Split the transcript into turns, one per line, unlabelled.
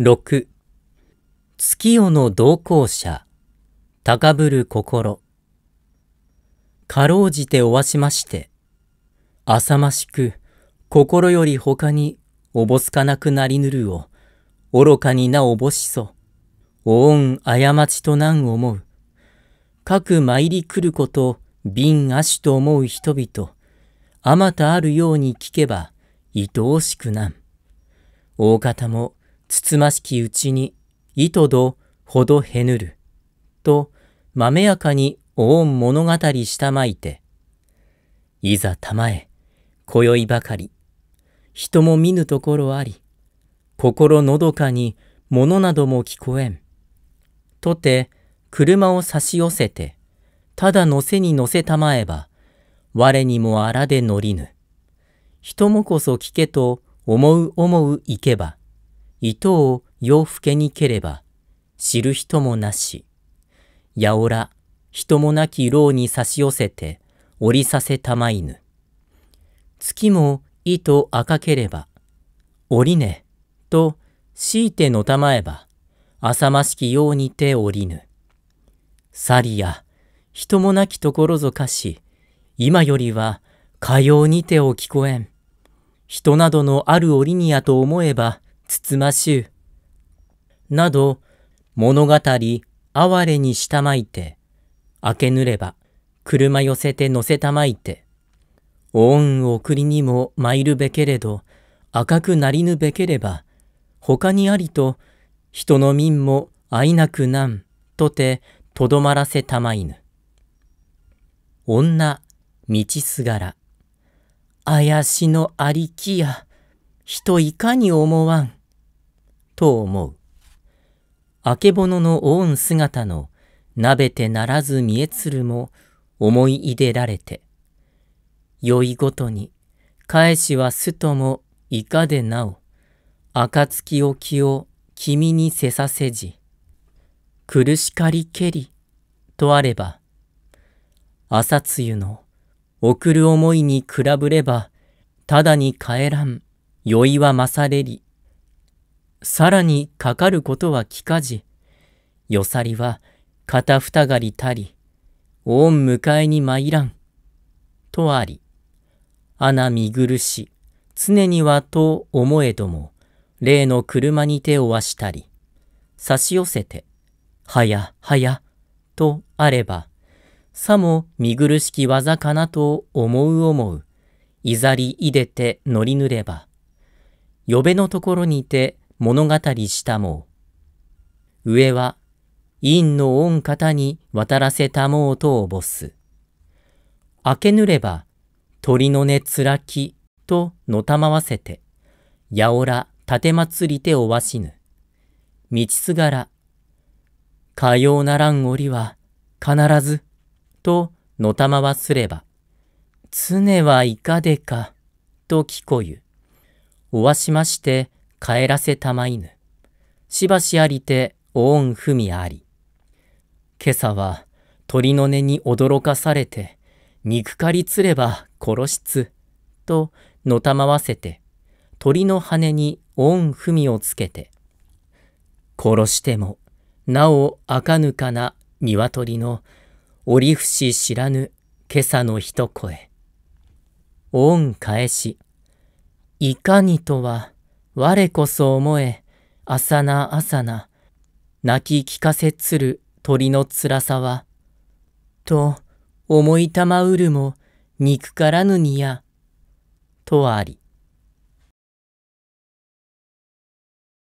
6月夜の同行者高ぶる心かろうじておわしまして浅ましく心より他におぼすかなくなりぬるを愚かになおぼしそお恩過ちと難思うかく参り来ること瓶あしと思う人々あまたあるように聞けば愛おしくなん大方もつつましきうちに、いとどほどへぬる。と、まめやかにおん物語したまいて。いざたまえ、よいばかり。人も見ぬところあり。心のどかに物なども聞こえん。とて、車を差し寄せて、ただ乗せに乗せたまえば、我にも荒で乗りぬ。人もこそ聞けと思う思う行けば、糸を夜更けにければ、知る人もなし。やおら、人もなき牢に差し寄せて、降りさせたまいぬ。月も糸赤ければ、降りね、と、強いてのたまえば、浅ましきようにて降りぬ。サリや、人もなきところぞかし、今よりは、かようにてを聞こえん。人などのある折にやと思えば、つつましゅう。など、物語、哀れにしたまいて、明けぬれば、車寄せて乗せたまいて、恩送りにも参るべけれど、赤くなりぬべければ、他にありと、人の民も会いなくなんとてとどまらせたまいぬ。女、道すがら。あやしのありきや、人いかに思わん。と思う。あけぼののおん姿の、なべてならず見えつるも、思い入れられて。酔いごとに、返しはすとも、いかでなお、暁をきを、君にせさせじ。苦しかりけり、とあれば、朝露の、送る思いに比ぶれば、ただに帰らん、酔いは勝れり、さらにかかることは聞かじ、よさりは片たがりたり、御迎えに参らん。とあり、穴見苦し、常にはと思えども、例の車に手をわしたり、差し寄せて、はやはや、とあれば、さも見苦しき技かなと思う思う、いざりいでて乗りぬれば、呼べのところにて物語したも上は、陰の御方に渡らせたもうとおぼす。明けぬれば、鳥の根つらき、とのたまわせて、やおら、たてまつりておわしぬ。道すがら、かようならんりは、必ず、とのたまわすれば、常はいかでか、と聞こゆ。おわしまして、帰らせたま犬。しばしありて、お恩ふみあり。今朝は、鳥の音に驚かされて、肉狩りつれば殺しつ、と、のたまわせて、鳥の羽に恩ふみをつけて、殺しても、なおあかぬかな鶏の折し知らぬ今朝の一声。恩返し、いかにとは、我こそ思え、朝な朝な、泣き聞かせつる鳥の辛さは、と思いたまうるも、憎からぬにや、とあり。